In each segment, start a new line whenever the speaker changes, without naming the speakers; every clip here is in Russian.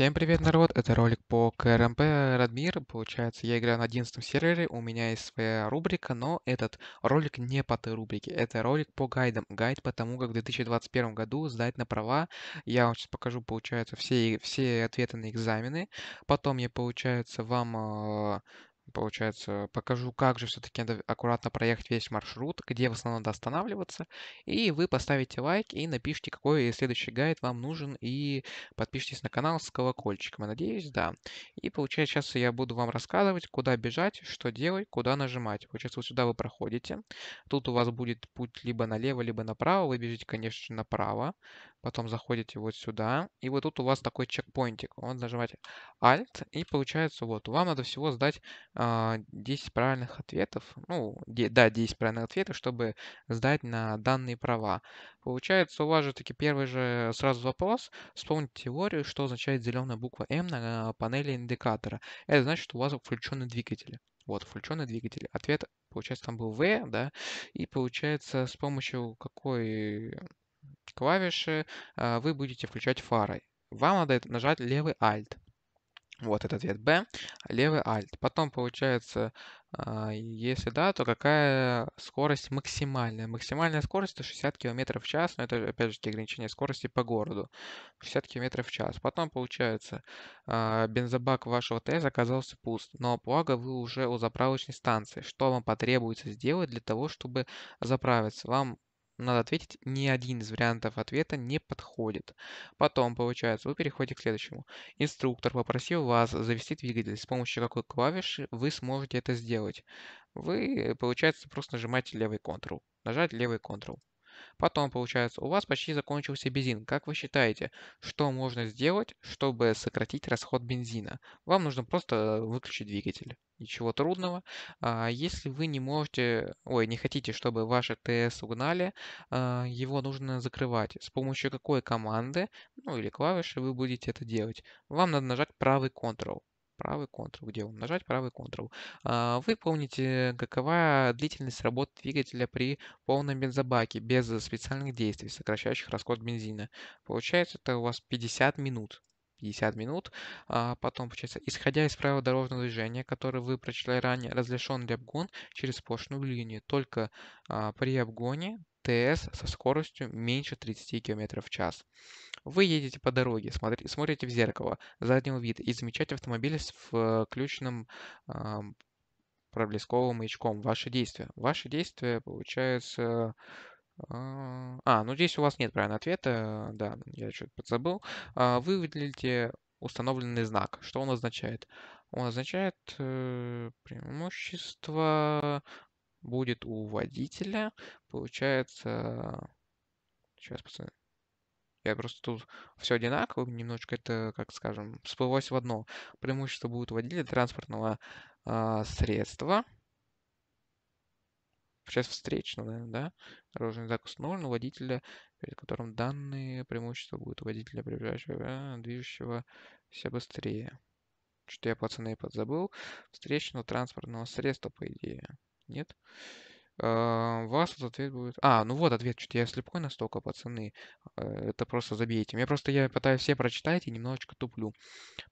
Всем привет, народ! Это ролик по КРМП Радмир. Получается, я играю на 11 сервере, у меня есть своя рубрика, но этот ролик не по той рубрике. Это ролик по гайдам. Гайд по тому, как в 2021 году сдать на права. Я вам сейчас покажу, получается, все, все ответы на экзамены. Потом я, получается, вам а, получается, покажу, как же все-таки надо аккуратно проехать весь маршрут, где в основном надо останавливаться, и вы поставите лайк и напишите, какой следующий гайд вам нужен, и подпишитесь на канал с колокольчиком, надеюсь, да. И получается, сейчас я буду вам рассказывать, куда бежать, что делать, куда нажимать. Получается, вот сюда вы проходите, тут у вас будет путь либо налево, либо направо, вы бежите, конечно, направо, потом заходите вот сюда, и вот тут у вас такой чекпоинтик. Вот нажимаете Alt, и получается вот, вам надо всего сдать э, а, 10 правильных ответов, ну, де, да, 10 правильных ответов, чтобы сдать на данные права. Получается, у вас же таки первый же сразу вопрос, вспомните теорию, что означает зеленая буква M на панели индикатора. Это значит, что у вас включены двигатели. Вот, включенные двигатели. Ответ, получается, там был V да, и получается с помощью какой клавиши а, вы будете включать фары. Вам надо нажать левый Alt. Вот этот ответ B, левый Alt. Потом получается, а, если да, то какая скорость максимальная? Максимальная скорость это 60 км в час, но это опять же ограничение скорости по городу. 60 км в час. Потом получается, а, бензобак вашего ТС оказался пуст, но благо вы уже у заправочной станции. Что вам потребуется сделать для того, чтобы заправиться? Вам надо ответить, ни один из вариантов ответа не подходит. Потом, получается, вы переходите к следующему. Инструктор попросил вас завести двигатель, с помощью какой клавиши вы сможете это сделать. Вы, получается, просто нажимаете левый Ctrl. Нажать левый Ctrl. Потом, получается, у вас почти закончился бензин. Как вы считаете, что можно сделать, чтобы сократить расход бензина? Вам нужно просто выключить двигатель. Ничего трудного. А, если вы не можете, ой, не хотите, чтобы ваши ТС угнали, а, его нужно закрывать. С помощью какой команды, ну или клавиши вы будете это делать? Вам надо нажать правый Ctrl правый Ctrl. Где он? Нажать правый Ctrl. А, вы помните, какова длительность работы двигателя при полном бензобаке без специальных действий, сокращающих расход бензина. Получается, это у вас 50 минут. 50 минут. А потом, получается, исходя из правил дорожного движения, которое вы прочитали ранее, разрешен ли обгон через сплошную линию. Только а, при обгоне ТС со скоростью меньше 30 км в час. Вы едете по дороге, смотри- смотрите в зеркало заднего вида и замечаете автомобиль с включенным ам, проблесковым маячком. Ваши действия. Ваши действия, получается... А, а, ну здесь у вас нет правильного ответа. Да, я что-то подзабыл. А, вы выделите установленный знак. Что он означает? Он означает э, преимущество будет у водителя. Получается... Сейчас, пацаны. Я просто тут все одинаково, немножечко это, как скажем, сплылось в одно. Преимущество будет водителя транспортного э, средства. Сейчас встречного, наверное, да? Дорожный знак установлен у водителя, перед которым данные преимущества будут у водителя, приближающего, э, а, движущегося быстрее. Что-то я, пацаны, подзабыл. Встречного транспортного средства, по идее. Нет? Нет. А, Вас тут ответ будет... А, ну вот ответ, что я слепой настолько, пацаны. Э, это просто забейте. Мне просто я пытаюсь все прочитать и немножечко туплю.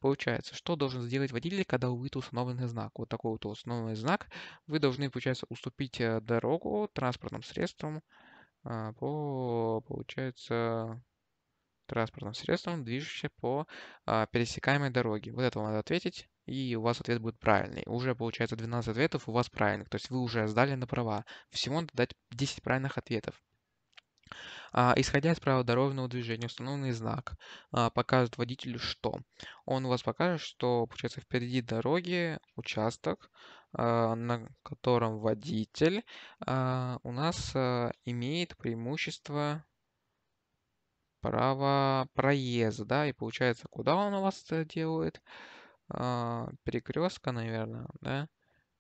Получается, что должен сделать водитель, когда увидит установленный знак? Вот такой вот установленный знак. Вы должны, получается, уступить э, дорогу транспортным средствам а, по, получается, транспортным средством, движущимся по а, пересекаемой дороге. Вот этого надо ответить, и у вас ответ будет правильный. Уже получается 12 ответов у вас правильных, то есть вы уже сдали на права. Всего надо дать 10 правильных ответов. А, исходя из правил дорожного движения, установленный знак а, покажет водителю что? Он у вас покажет, что получается впереди дороги участок, а, на котором водитель а, у нас а, имеет преимущество право проезда, да, и получается, куда он у вас э, делает? А, Перекрестка, наверное, да?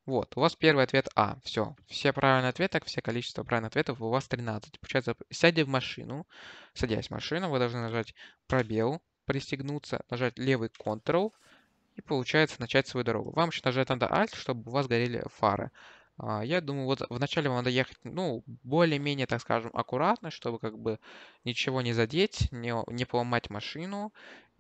Вот, у вас первый ответ А. Все, все правильные ответы, все количество правильных ответов у вас 13. Получается, сядя в машину, садясь в машину, вы должны нажать пробел, пристегнуться, нажать левый Ctrl, и получается начать свою дорогу. Вам еще нажать надо Alt, чтобы у вас горели фары. А, я думаю, вот вначале вам надо ехать, ну, более-менее, так скажем, аккуратно, чтобы как бы ничего не задеть, не, не поломать машину,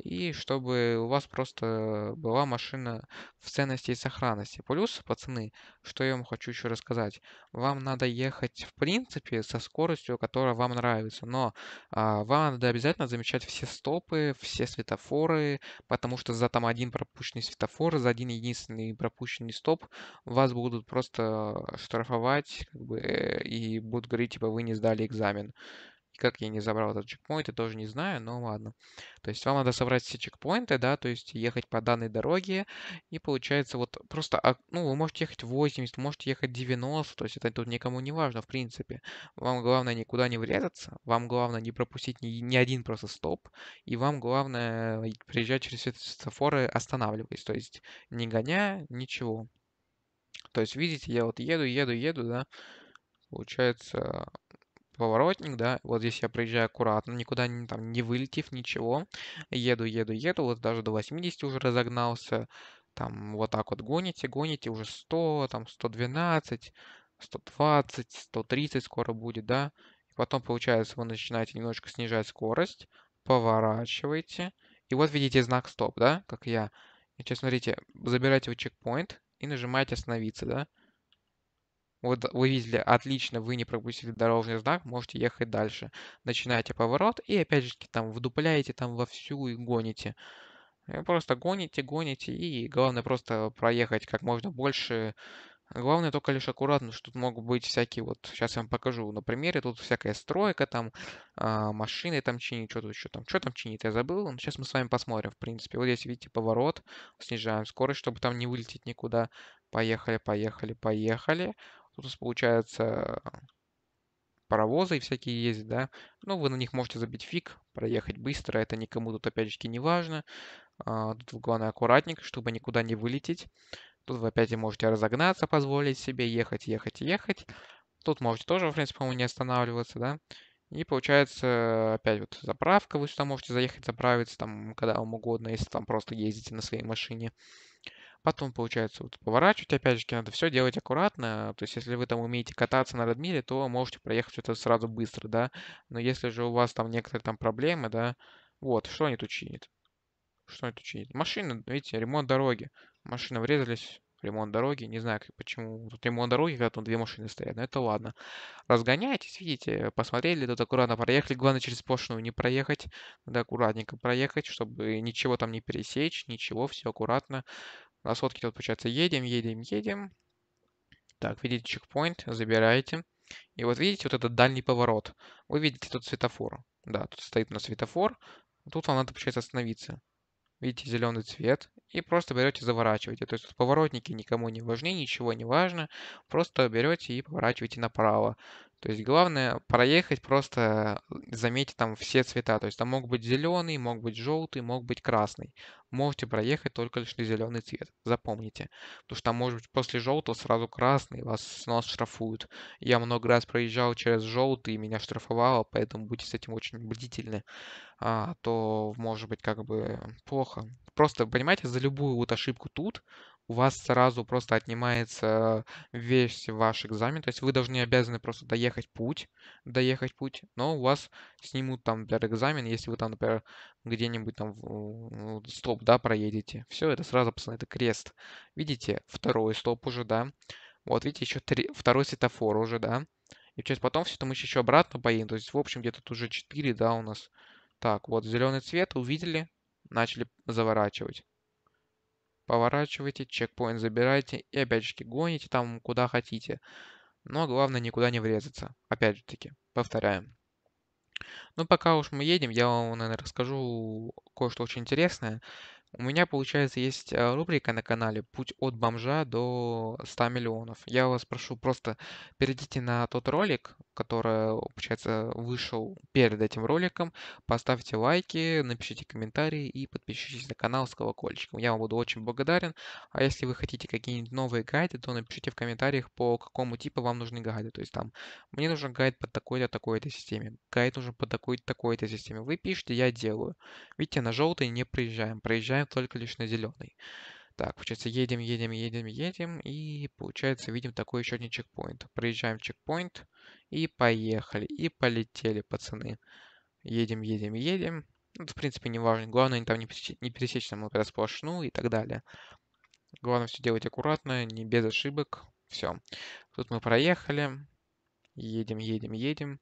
и чтобы у вас просто была машина в ценности и сохранности. Плюс, пацаны, что я вам хочу еще рассказать. Вам надо ехать, в принципе, со скоростью, которая вам нравится, но а, вам надо обязательно замечать все стопы, все светофоры, потому что за там один пропущенный светофор, за один единственный пропущенный стоп вас будут просто штрафовать как бы, э, и будут говорить, типа, вы не сдали экзамен. Как я не забрал этот чекпоинт, я тоже не знаю, но ладно. То есть вам надо собрать все чекпоинты, да, то есть ехать по данной дороге. И получается вот просто, а, ну, вы можете ехать 80, можете ехать 90, то есть это тут никому не важно, в принципе. Вам главное никуда не врезаться, вам главное не пропустить ни, ни один просто стоп. И вам главное приезжать через светофоры, останавливаясь, то есть не гоня, ничего. То есть, видите, я вот еду, еду, еду, да, получается, поворотник, да, вот здесь я проезжаю аккуратно, никуда не, там, не вылетев, ничего, еду, еду, еду, вот даже до 80 уже разогнался, там вот так вот гоните, гоните, уже 100, там 112, 120, 130 скоро будет, да, и потом, получается, вы начинаете немножко снижать скорость, поворачиваете, и вот видите знак стоп, да, как я, и сейчас смотрите, забираете вы чекпоинт и нажимаете остановиться, да, вот вы видели, отлично, вы не пропустили дорожный знак, можете ехать дальше. Начинаете поворот и опять же там вдупляете там вовсю и гоните. Э, просто гоните, гоните и главное просто проехать как можно больше. Главное только лишь аккуратно, что тут могут быть всякие вот, сейчас я вам покажу на примере, тут всякая стройка там, а, машины там чинит, что то еще там, что там чинит, я забыл, но ну, сейчас мы с вами посмотрим, в принципе. Вот здесь, видите, поворот, снижаем скорость, чтобы там не вылететь никуда. Поехали, поехали, поехали. Тут у нас получается паровозы и всякие ездят, да. Ну, вы на них можете забить фиг, проехать быстро, это никому тут, опять таки не важно. А, тут главное аккуратненько, чтобы никуда не вылететь. Тут вы опять можете разогнаться, позволить себе ехать, ехать, ехать. Тут можете тоже, в принципе, по-моему, не останавливаться, да. И получается, опять вот заправка, вы сюда можете заехать, заправиться там когда вам угодно, если там просто ездите на своей машине. Потом, получается, вот поворачивать, опять же, надо все делать аккуратно. То есть, если вы там умеете кататься на Радмире, то можете проехать все это сразу быстро, да. Но если же у вас там некоторые там проблемы, да, вот, что они тут чинят? Что они тут чинят? Машина, видите, ремонт дороги. Машины врезались, ремонт дороги. Не знаю, почему тут ремонт дороги, когда там две машины стоят, но это ладно. Разгоняйтесь, видите, посмотрели, тут аккуратно проехали. Главное, через пошлину не проехать. Надо аккуратненько проехать, чтобы ничего там не пересечь, ничего, все аккуратно. На тут получается едем, едем, едем. Так, видите чекпоинт, забираете. И вот видите вот этот дальний поворот. Вы видите тут светофор. Да, тут стоит у нас светофор. Тут вам надо, получается, остановиться. Видите, зеленый цвет и просто берете заворачиваете. То есть поворотники никому не важны, ничего не важно, просто берете и поворачиваете направо. То есть главное проехать просто, э, заметьте там все цвета. То есть там мог быть зеленый, мог быть желтый, мог быть красный. Можете проехать только лишь на зеленый цвет, запомните. Потому что там может быть после желтого сразу красный, вас, нас штрафуют. Я много раз проезжал через желтый, меня штрафовало, поэтому будьте с этим очень бдительны а, то может быть как бы плохо. Просто, понимаете, за любую вот ошибку тут у вас сразу просто отнимается весь ваш экзамен. То есть вы должны обязаны просто доехать путь, доехать путь, но у вас снимут там, например, экзамен, если вы там, например, где-нибудь там ну, стоп, да, проедете. Все, это сразу, пацаны, это крест. Видите, второй стоп уже, да. Вот, видите, еще три, второй светофор уже, да. И через потом все это мы еще обратно поедем. То есть, в общем, где-то тут уже 4, да, у нас. Так, вот зеленый цвет увидели, начали заворачивать. Поворачивайте, чекпоинт забирайте и опять же гоните там куда хотите. Но главное никуда не врезаться. Опять же таки, повторяем. Ну пока уж мы едем, я вам, наверное, расскажу кое-что очень интересное. У меня, получается, есть э, рубрика на канале «Путь от бомжа до 100 миллионов». Я вас прошу, просто перейдите на тот ролик, который, получается, вышел перед этим роликом, поставьте лайки, напишите комментарии и подпишитесь на канал с колокольчиком. Я вам буду очень благодарен. А если вы хотите какие-нибудь новые гайды, то напишите в комментариях, по какому типу вам нужны гайды. То есть там, мне нужен гайд под такой-то, такой-то системе, гайд нужен под такой-то, такой-то системе. Вы пишите, я делаю. Видите, на желтый не проезжаем, проезжаем только лишь на зеленый. Так, получается, едем, едем, едем, едем, и, получается, видим такой еще один чекпоинт. Проезжаем чекпоинт, и поехали, и полетели, пацаны. Едем, едем, едем. Ну, в принципе, не важно. Главное, там не пересечь, не пересечь нам, например, и так далее. Главное, все делать аккуратно, не без ошибок. Все. Тут мы проехали. Едем, едем, едем.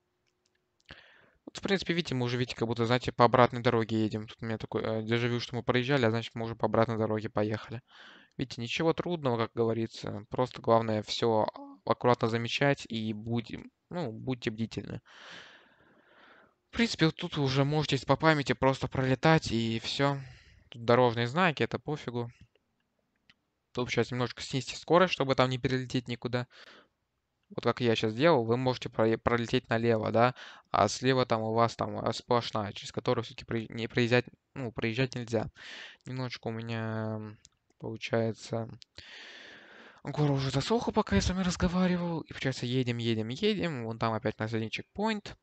Вот, в принципе, видите, мы уже, видите, как будто, знаете, по обратной дороге едем. Тут у меня такой э, дежавю, что мы проезжали, а значит, мы уже по обратной дороге поехали. Видите, ничего трудного, как говорится. Просто главное все аккуратно замечать и будем, ну, будьте бдительны. В принципе, вот тут уже можете по памяти просто пролетать и все. Тут дорожные знаки, это пофигу. Тут сейчас немножко снизьте скорость, чтобы там не перелететь никуда вот как я сейчас делал, вы можете пролететь налево, да, а слева там у вас там сплошная, через которую все-таки не проезжать, ну, проезжать нельзя. Немножечко у меня получается... Гора уже засохла, пока я с вами разговаривал. И получается, едем, едем, едем. Вон там опять на задний чекпоинт. То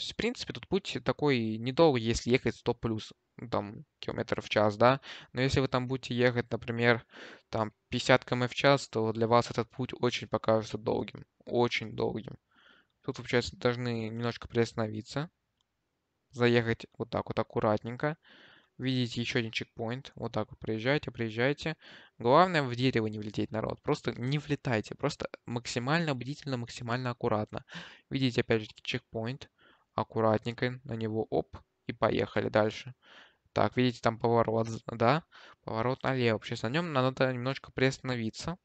есть, в принципе, тут путь такой недолгий, если ехать 100 плюс, ну, там, километров в час, да. Но если вы там будете ехать, например, там 50 км в час, то для вас этот путь очень покажется долгим. Очень долгим. Тут, получается, должны немножко приостановиться. Заехать вот так вот аккуратненько. Видите еще один чекпоинт. Вот так вот проезжайте, проезжайте. Главное в дерево не влететь, народ. Просто не влетайте. Просто максимально бдительно, максимально аккуратно. Видите, опять же, чекпоинт. Аккуратненько на него, оп, и поехали дальше. Так, видите, там поворот, да? Поворот налево. Сейчас на нем надо немножко приостановиться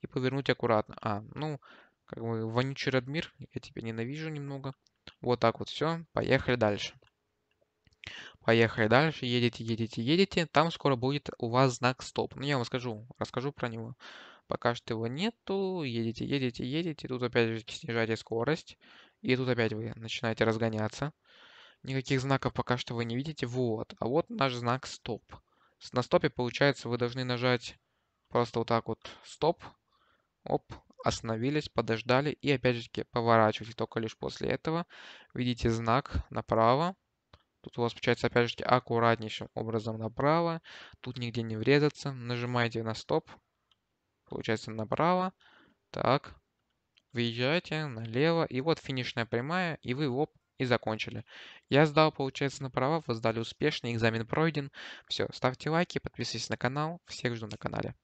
и повернуть аккуратно. А, ну, как бы вонючий Радмир, я тебя ненавижу немного. Вот так вот все, поехали дальше. Поехали дальше, едете, едете, едете. Там скоро будет у вас знак стоп. Ну, я вам скажу, расскажу про него. Пока что его нету, едете, едете, едете. Тут опять же снижаете скорость. И тут опять вы начинаете разгоняться никаких знаков пока что вы не видите. Вот. А вот наш знак стоп. На стопе, получается, вы должны нажать просто вот так вот стоп. Оп, остановились, подождали и опять же таки поворачивайте только лишь после этого. Видите знак направо. Тут у вас получается опять же таки аккуратнейшим образом направо. Тут нигде не врезаться. Нажимаете на стоп. Получается направо. Так. Выезжаете налево. И вот финишная прямая. И вы оп, и закончили. Я сдал, получается, на права, вы сдали успешно, экзамен пройден. Все, ставьте лайки, подписывайтесь на канал, всех жду на канале.